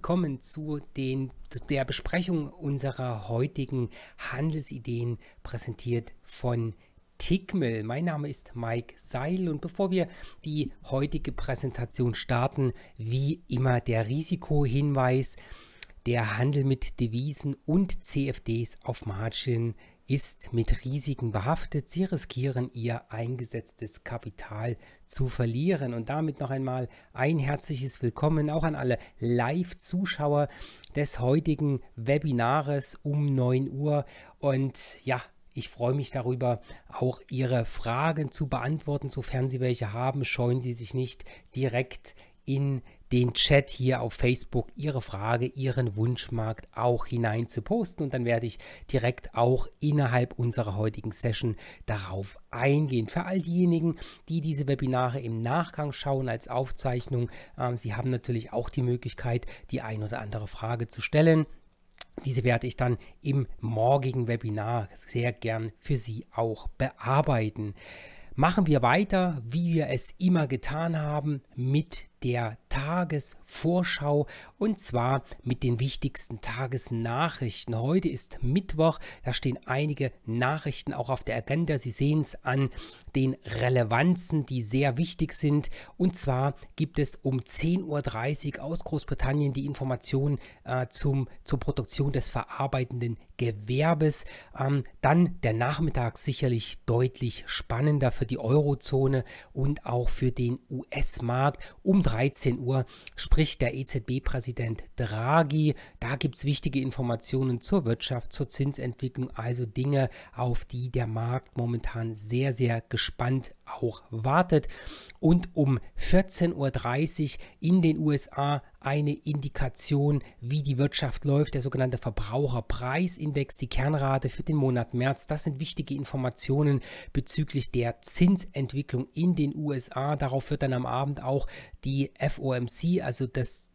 willkommen zu, den, zu der Besprechung unserer heutigen Handelsideen präsentiert von Tickmill. Mein Name ist Mike Seil und bevor wir die heutige Präsentation starten, wie immer der Risikohinweis, der Handel mit Devisen und CFDs auf Margin ist mit Risiken behaftet. Sie riskieren ihr eingesetztes Kapital zu verlieren. Und damit noch einmal ein herzliches Willkommen auch an alle Live-Zuschauer des heutigen Webinares um 9 Uhr. Und ja, ich freue mich darüber, auch Ihre Fragen zu beantworten. Sofern Sie welche haben, scheuen Sie sich nicht direkt in die den Chat hier auf Facebook Ihre Frage, Ihren Wunschmarkt auch hinein zu posten und dann werde ich direkt auch innerhalb unserer heutigen Session darauf eingehen. Für all diejenigen, die diese Webinare im Nachgang schauen als Aufzeichnung, äh, Sie haben natürlich auch die Möglichkeit, die ein oder andere Frage zu stellen. Diese werde ich dann im morgigen Webinar sehr gern für Sie auch bearbeiten machen wir weiter, wie wir es immer getan haben, mit der Tagesvorschau und zwar mit den wichtigsten Tagesnachrichten. Heute ist Mittwoch, da stehen einige Nachrichten auch auf der Agenda. Sie sehen es an den Relevanzen, die sehr wichtig sind. Und zwar gibt es um 10.30 Uhr aus Großbritannien die Informationen äh, zur Produktion des verarbeitenden Gewerbes. Ähm, dann der Nachmittag sicherlich deutlich spannender für die Eurozone und auch für den US-Markt. Um 13 Uhr spricht der EZB-Präsident Draghi. Da gibt es wichtige Informationen zur Wirtschaft, zur Zinsentwicklung, also Dinge, auf die der Markt momentan sehr, sehr gespannt auch wartet. Und um 14.30 Uhr in den USA eine Indikation, wie die Wirtschaft läuft, der sogenannte Verbraucherpreisindex, die Kernrate für den Monat März. Das sind wichtige Informationen bezüglich der Zinsentwicklung in den USA. Darauf wird dann am Abend auch die FOMC, also das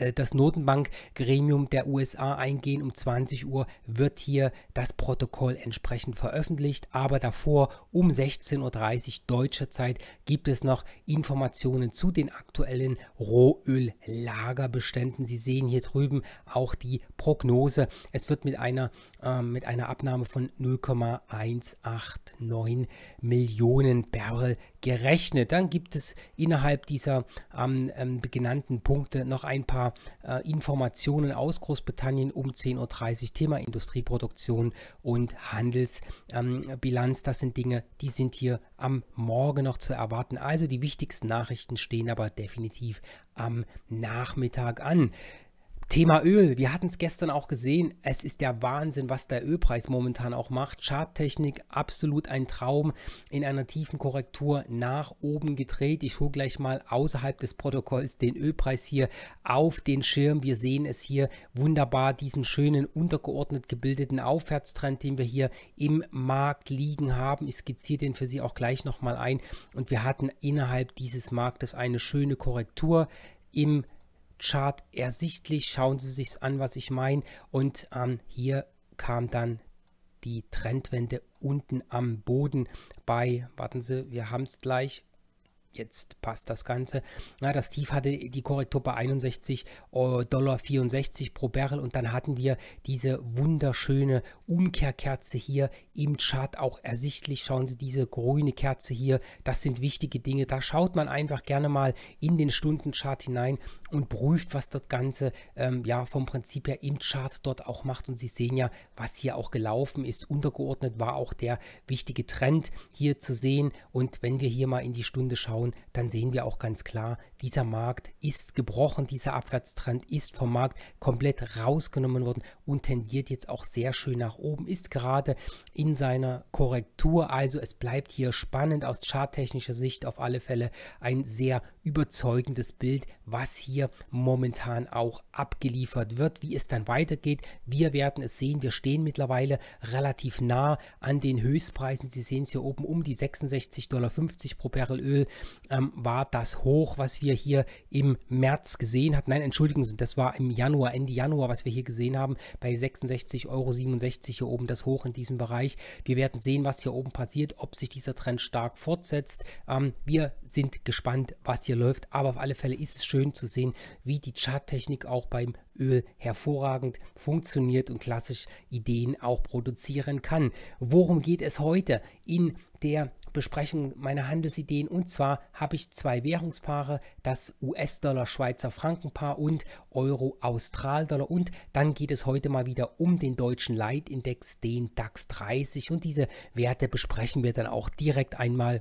äh, das Notenbankgremium der USA eingehen. Um 20 Uhr wird hier das Protokoll entsprechend veröffentlicht. Aber davor um 16.30 Uhr deutscher Zeit gibt es noch Informationen zu den aktuellen Rohöllagerbeständen. Sie sehen hier drüben auch die Prognose. Es wird mit einer, äh, mit einer Abnahme von 0,189 Millionen Barrel gerechnet. Dann gibt es innerhalb dieser ähm, ähm, genannten Punkte noch ein paar äh, Informationen aus Großbritannien um 10.30 Uhr. Thema Industrieproduktion und Handelsbilanz. das sind Dinge, die sind hier am Morgen noch zu erwarten. Also die wichtigsten Nachrichten stehen aber definitiv am Nachmittag an. Thema Öl, wir hatten es gestern auch gesehen, es ist der Wahnsinn, was der Ölpreis momentan auch macht. Charttechnik, absolut ein Traum, in einer tiefen Korrektur nach oben gedreht. Ich hole gleich mal außerhalb des Protokolls den Ölpreis hier auf den Schirm. Wir sehen es hier wunderbar, diesen schönen untergeordnet gebildeten Aufwärtstrend, den wir hier im Markt liegen haben. Ich skizziere den für Sie auch gleich nochmal ein. Und wir hatten innerhalb dieses Marktes eine schöne Korrektur im Chart ersichtlich. Schauen Sie sich's an, was ich meine. Und ähm, hier kam dann die Trendwende unten am Boden bei, warten Sie, wir haben es gleich, jetzt passt das Ganze. Na, das Tief hatte die Korrektur bei 61 äh, Dollar 64 pro Barrel und dann hatten wir diese wunderschöne Umkehrkerze hier im Chart auch ersichtlich. Schauen Sie diese grüne Kerze hier, das sind wichtige Dinge. Da schaut man einfach gerne mal in den Stundenchart hinein und prüft, was das Ganze ähm, ja vom Prinzip her im Chart dort auch macht. Und Sie sehen ja, was hier auch gelaufen ist. Untergeordnet war auch der wichtige Trend hier zu sehen. Und wenn wir hier mal in die Stunde schauen, dann sehen wir auch ganz klar, dieser Markt ist gebrochen, dieser Abwärtstrend ist vom Markt komplett rausgenommen worden und tendiert jetzt auch sehr schön nach oben, ist gerade in in seiner Korrektur. Also es bleibt hier spannend aus charttechnischer Sicht auf alle Fälle ein sehr überzeugendes Bild, was hier momentan auch abgeliefert wird, wie es dann weitergeht. Wir werden es sehen. Wir stehen mittlerweile relativ nah an den Höchstpreisen. Sie sehen es hier oben um die 66,50 Dollar pro Barrel Öl ähm, war das hoch, was wir hier im März gesehen hatten. Nein, entschuldigen Sie, das war im Januar, Ende Januar, was wir hier gesehen haben, bei 66,67 Euro hier oben das hoch in diesem Bereich wichtig. Wir werden sehen, was hier oben passiert, ob sich dieser Trend stark fortsetzt. Ähm, wir sind gespannt, was hier läuft. Aber auf alle Fälle ist es schön zu sehen, wie die Charttechnik auch beim Öl hervorragend funktioniert und klassisch Ideen auch produzieren kann. Worum geht es heute in der besprechen meine Handelsideen. Und zwar habe ich zwei Währungspaare, das US-Dollar-Schweizer Frankenpaar und euro austral dollar Und dann geht es heute mal wieder um den deutschen Leitindex, den DAX 30. Und diese Werte besprechen wir dann auch direkt einmal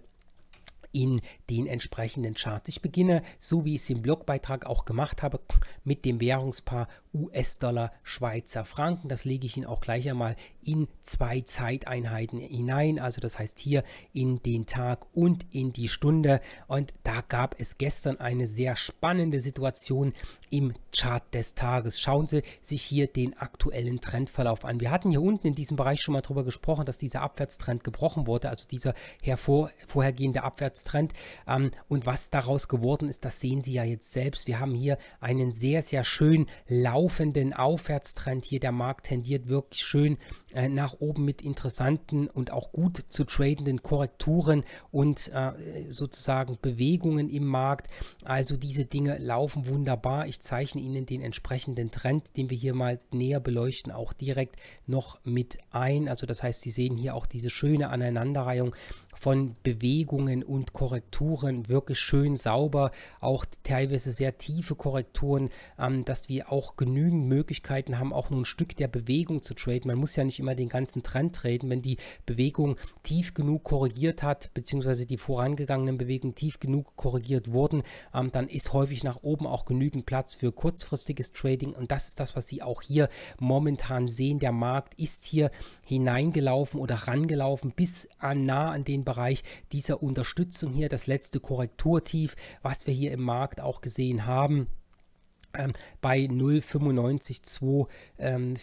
in den entsprechenden Charts. Ich beginne, so wie ich es im Blogbeitrag auch gemacht habe, mit dem Währungspaar US-Dollar, Schweizer Franken. Das lege ich Ihnen auch gleich einmal in zwei Zeiteinheiten hinein, also das heißt hier in den Tag und in die Stunde. Und da gab es gestern eine sehr spannende Situation im Chart des Tages. Schauen Sie sich hier den aktuellen Trendverlauf an. Wir hatten hier unten in diesem Bereich schon mal darüber gesprochen, dass dieser Abwärtstrend gebrochen wurde, also dieser hervor, vorhergehende Abwärtstrend. Ähm, und was daraus geworden ist, das sehen Sie ja jetzt selbst. Wir haben hier einen sehr, sehr schön laufenden Aufwärtstrend. Hier der Markt tendiert wirklich schön äh, nach oben mit interessanten und auch gut zu tradenden Korrekturen und äh, sozusagen Bewegungen im Markt. Also diese Dinge laufen wunderbar. Ich zeichne Ihnen den entsprechenden Trend, den wir hier mal näher beleuchten, auch direkt noch mit ein. Also das heißt, Sie sehen hier auch diese schöne Aneinanderreihung von Bewegungen und Korrekturen wirklich schön sauber, auch teilweise sehr tiefe Korrekturen, ähm, dass wir auch genügend Möglichkeiten haben, auch nur ein Stück der Bewegung zu traden. Man muss ja nicht immer den ganzen Trend treten, wenn die Bewegung tief genug korrigiert hat, beziehungsweise die vorangegangenen Bewegungen tief genug korrigiert wurden, ähm, dann ist häufig nach oben auch genügend Platz für kurzfristiges Trading und das ist das, was Sie auch hier momentan sehen. Der Markt ist hier hineingelaufen oder rangelaufen bis an, nah an den Bereich dieser Unterstützung hier, das letzte Korrekturtief, was wir hier im Markt auch gesehen haben ähm, bei 0,95242 ähm,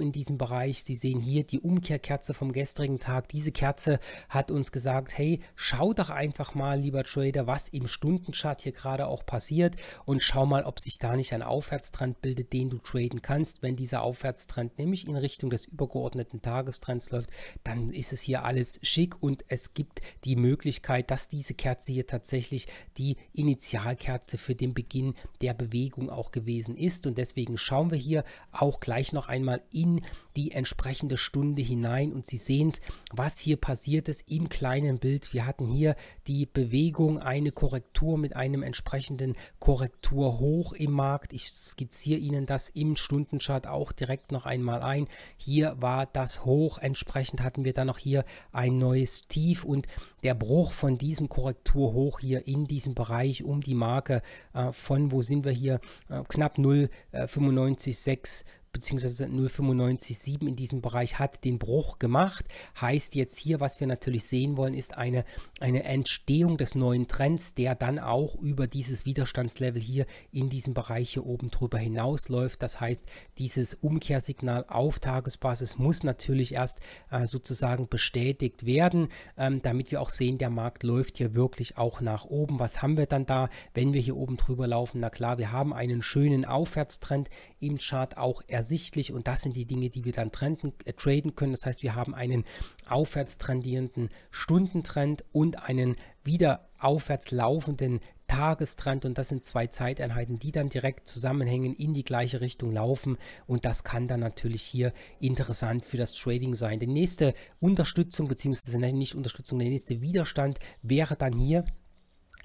in diesem Bereich. Sie sehen hier die Umkehrkerze vom gestrigen Tag. Diese Kerze hat uns gesagt, hey, schau doch einfach mal, lieber Trader, was im Stundenchart hier gerade auch passiert und schau mal, ob sich da nicht ein Aufwärtstrend bildet, den du traden kannst. Wenn dieser Aufwärtstrend nämlich in Richtung des übergeordneten Tagestrends läuft, dann ist es hier alles schick und es gibt die Möglichkeit, dass diese Kerze hier tatsächlich die Initialkerze für den Beginn der Bewegung Auswirkung auch gewesen ist. Und deswegen schauen wir hier auch gleich noch einmal in die entsprechende Stunde hinein und Sie sehen es, was hier passiert ist im kleinen Bild. Wir hatten hier die Bewegung, eine Korrektur mit einem entsprechenden Korrekturhoch im Markt. Ich skizziere Ihnen das im Stundenchart auch direkt noch einmal ein. Hier war das Hoch, entsprechend hatten wir dann noch hier ein neues Tief und der Bruch von diesem Korrekturhoch hier in diesem Bereich um die Marke äh, von, wo sind wir hier, äh, knapp 0,95,6 beziehungsweise 0,95,7 in diesem Bereich hat den Bruch gemacht. Heißt jetzt hier, was wir natürlich sehen wollen, ist eine, eine Entstehung des neuen Trends, der dann auch über dieses Widerstandslevel hier in diesem Bereich hier oben drüber hinausläuft. Das heißt, dieses Umkehrsignal auf Tagesbasis muss natürlich erst äh, sozusagen bestätigt werden, ähm, damit wir auch sehen, der Markt läuft hier wirklich auch nach oben. Was haben wir dann da, wenn wir hier oben drüber laufen? Na klar, wir haben einen schönen Aufwärtstrend im Chart auch ersetzt ersichtlich und das sind die Dinge, die wir dann trenden, äh, traden können. Das heißt, wir haben einen aufwärts trendierenden Stundentrend und einen wieder aufwärts laufenden Tagestrend und das sind zwei Zeiteinheiten, die dann direkt zusammenhängen, in die gleiche Richtung laufen und das kann dann natürlich hier interessant für das Trading sein. Die nächste Unterstützung, beziehungsweise nicht Unterstützung, der nächste Widerstand wäre dann hier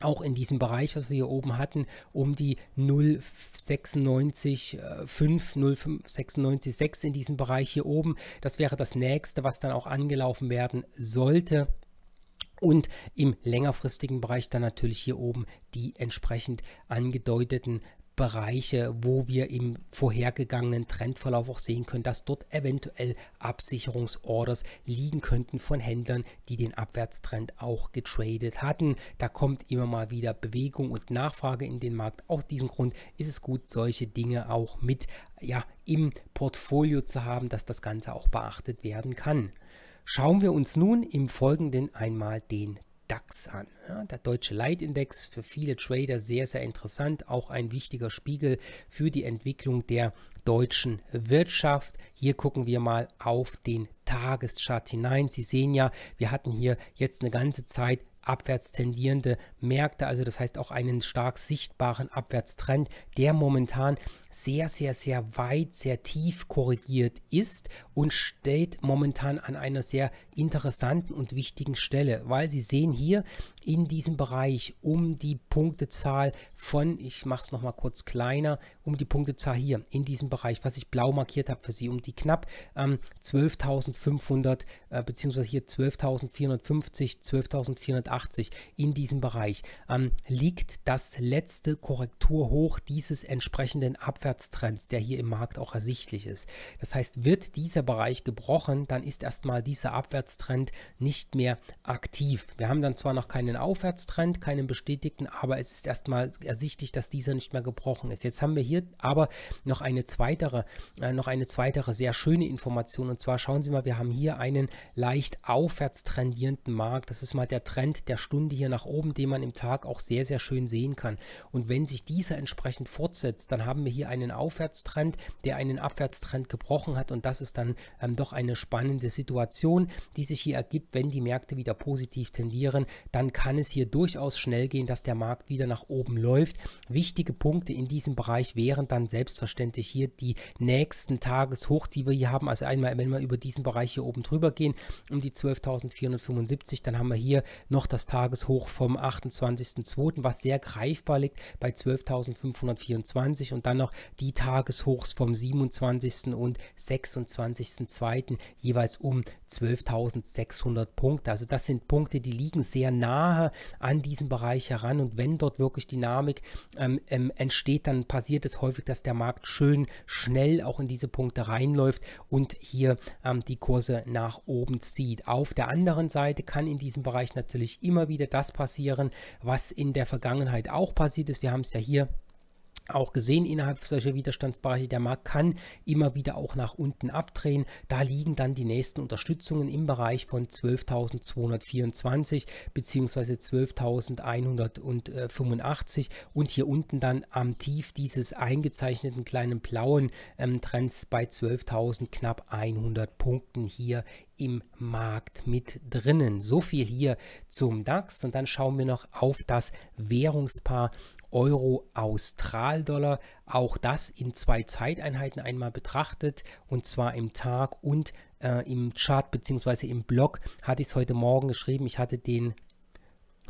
auch in diesem Bereich, was wir hier oben hatten, um die 0,96,5, 0,96,6 äh, in diesem Bereich hier oben. Das wäre das nächste, was dann auch angelaufen werden sollte. Und im längerfristigen Bereich dann natürlich hier oben die entsprechend angedeuteten Bereiche, wo wir im vorhergegangenen Trendverlauf auch sehen können, dass dort eventuell Absicherungsorders liegen könnten von Händlern, die den Abwärtstrend auch getradet hatten. Da kommt immer mal wieder Bewegung und Nachfrage in den Markt. Aus diesem Grund ist es gut, solche Dinge auch mit ja, im Portfolio zu haben, dass das Ganze auch beachtet werden kann. Schauen wir uns nun im Folgenden einmal den DAX an. Ja, der deutsche Leitindex für viele Trader sehr, sehr interessant, auch ein wichtiger Spiegel für die Entwicklung der deutschen Wirtschaft. Hier gucken wir mal auf den Tageschart hinein. Sie sehen ja, wir hatten hier jetzt eine ganze Zeit abwärts tendierende Märkte, also das heißt auch einen stark sichtbaren Abwärtstrend, der momentan sehr, sehr, sehr weit, sehr tief korrigiert ist und steht momentan an einer sehr interessanten und wichtigen Stelle, weil Sie sehen hier in diesem Bereich um die Punktezahl von, ich mache es nochmal kurz kleiner, um die Punktezahl hier in diesem Bereich, was ich blau markiert habe für Sie, um die knapp ähm, 12.500 äh, beziehungsweise hier 12.450, 12.480 in diesem Bereich ähm, liegt das letzte Korrekturhoch dieses entsprechenden Abfalls Abwärtstrends, der hier im Markt auch ersichtlich ist. Das heißt, wird dieser Bereich gebrochen, dann ist erstmal dieser Abwärtstrend nicht mehr aktiv. Wir haben dann zwar noch keinen Aufwärtstrend, keinen bestätigten, aber es ist erstmal ersichtlich, dass dieser nicht mehr gebrochen ist. Jetzt haben wir hier aber noch eine zweite, äh, noch eine zweite sehr schöne Information und zwar schauen Sie mal, wir haben hier einen leicht aufwärts trendierenden Markt. Das ist mal der Trend der Stunde hier nach oben, den man im Tag auch sehr, sehr schön sehen kann. Und wenn sich dieser entsprechend fortsetzt, dann haben wir hier einen Aufwärtstrend, der einen Abwärtstrend gebrochen hat und das ist dann ähm, doch eine spannende Situation, die sich hier ergibt, wenn die Märkte wieder positiv tendieren, dann kann es hier durchaus schnell gehen, dass der Markt wieder nach oben läuft. Wichtige Punkte in diesem Bereich wären dann selbstverständlich hier die nächsten Tageshochs, die wir hier haben, also einmal, wenn wir über diesen Bereich hier oben drüber gehen, um die 12.475, dann haben wir hier noch das Tageshoch vom 28.02., was sehr greifbar liegt bei 12.524 und dann noch die Tageshochs vom 27. und 26.02. jeweils um 12.600 Punkte. Also das sind Punkte, die liegen sehr nahe an diesen Bereich heran und wenn dort wirklich Dynamik ähm, ähm, entsteht, dann passiert es häufig, dass der Markt schön schnell auch in diese Punkte reinläuft und hier ähm, die Kurse nach oben zieht. Auf der anderen Seite kann in diesem Bereich natürlich immer wieder das passieren, was in der Vergangenheit auch passiert ist. Wir haben es ja hier auch gesehen innerhalb solcher Widerstandsbereiche. Der Markt kann immer wieder auch nach unten abdrehen. Da liegen dann die nächsten Unterstützungen im Bereich von 12.224 bzw. 12.185 und hier unten dann am Tief dieses eingezeichneten kleinen blauen ähm, Trends bei 12.000 knapp 100 Punkten hier im Markt mit drinnen. So viel hier zum DAX und dann schauen wir noch auf das Währungspaar Euro austral dollar Auch das in zwei Zeiteinheiten einmal betrachtet und zwar im Tag und äh, im Chart bzw. im Blog hatte ich es heute Morgen geschrieben. Ich hatte den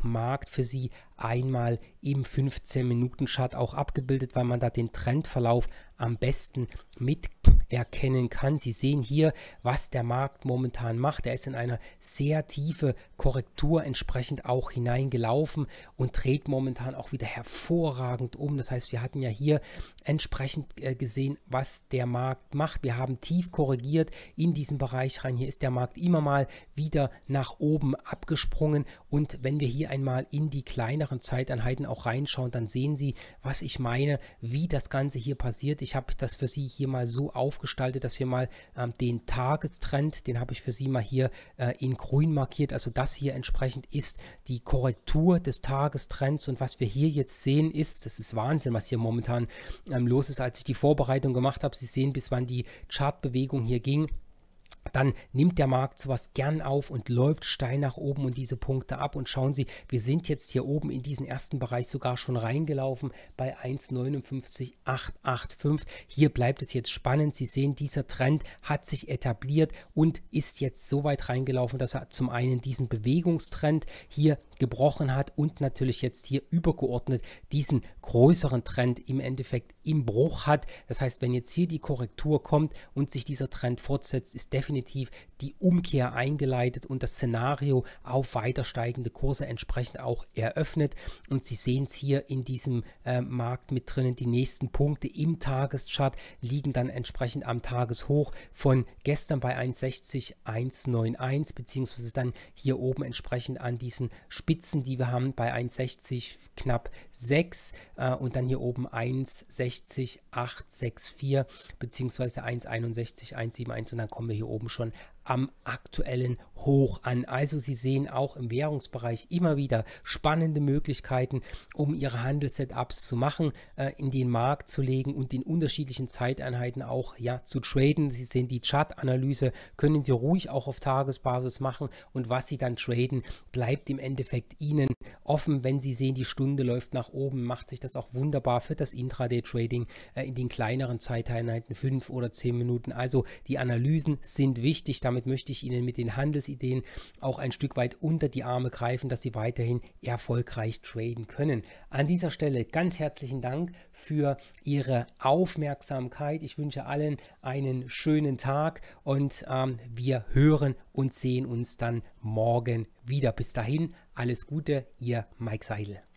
Markt für Sie einmal im 15-Minuten-Chart auch abgebildet, weil man da den Trendverlauf am besten mit erkennen kann. Sie sehen hier, was der Markt momentan macht. Er ist in eine sehr tiefe Korrektur entsprechend auch hineingelaufen und dreht momentan auch wieder hervorragend um. Das heißt, wir hatten ja hier entsprechend äh, gesehen, was der Markt macht. Wir haben tief korrigiert in diesen Bereich rein. Hier ist der Markt immer mal wieder nach oben abgesprungen und wenn wir hier einmal in die kleineren Zeiteinheiten auch reinschauen, dann sehen Sie, was ich meine, wie das Ganze hier passiert. Ich habe das für Sie hier mal so aufgeschrieben gestaltet, dass wir mal ähm, den Tagestrend, den habe ich für Sie mal hier äh, in grün markiert. Also das hier entsprechend ist die Korrektur des Tagestrends. Und was wir hier jetzt sehen ist, das ist Wahnsinn, was hier momentan ähm, los ist, als ich die Vorbereitung gemacht habe. Sie sehen, bis wann die Chartbewegung hier ging dann nimmt der Markt sowas gern auf und läuft steil nach oben und diese Punkte ab. Und schauen Sie, wir sind jetzt hier oben in diesen ersten Bereich sogar schon reingelaufen bei 1,59885. Hier bleibt es jetzt spannend. Sie sehen, dieser Trend hat sich etabliert und ist jetzt so weit reingelaufen, dass er zum einen diesen Bewegungstrend hier gebrochen hat und natürlich jetzt hier übergeordnet diesen größeren Trend im Endeffekt im Bruch hat. Das heißt, wenn jetzt hier die Korrektur kommt und sich dieser Trend fortsetzt, ist definitiv die Umkehr eingeleitet und das Szenario auf weiter steigende Kurse entsprechend auch eröffnet. Und Sie sehen es hier in diesem äh, Markt mit drinnen. Die nächsten Punkte im Tageschart liegen dann entsprechend am Tageshoch von gestern bei 1,60, 1,91 beziehungsweise dann hier oben entsprechend an diesen Spitzen Spitzen, die wir haben bei 1,60 knapp 6 äh, und dann hier oben 1,60 864 beziehungsweise 1,61 1,71 und dann kommen wir hier oben schon am aktuellen Hoch an. Also Sie sehen auch im Währungsbereich immer wieder spannende Möglichkeiten, um Ihre Handelssetups zu machen, äh, in den Markt zu legen und in unterschiedlichen Zeiteinheiten auch ja, zu traden. Sie sehen die Chart-Analyse, können Sie ruhig auch auf Tagesbasis machen und was Sie dann traden, bleibt im Endeffekt Ihnen offen. Wenn Sie sehen, die Stunde läuft nach oben, macht sich das auch wunderbar für das Intraday-Trading äh, in den kleineren Zeiteinheiten, fünf oder zehn Minuten. Also die Analysen sind wichtig, da damit möchte ich Ihnen mit den Handelsideen auch ein Stück weit unter die Arme greifen, dass Sie weiterhin erfolgreich traden können. An dieser Stelle ganz herzlichen Dank für Ihre Aufmerksamkeit. Ich wünsche allen einen schönen Tag und ähm, wir hören und sehen uns dann morgen wieder. Bis dahin, alles Gute, Ihr Mike Seidel.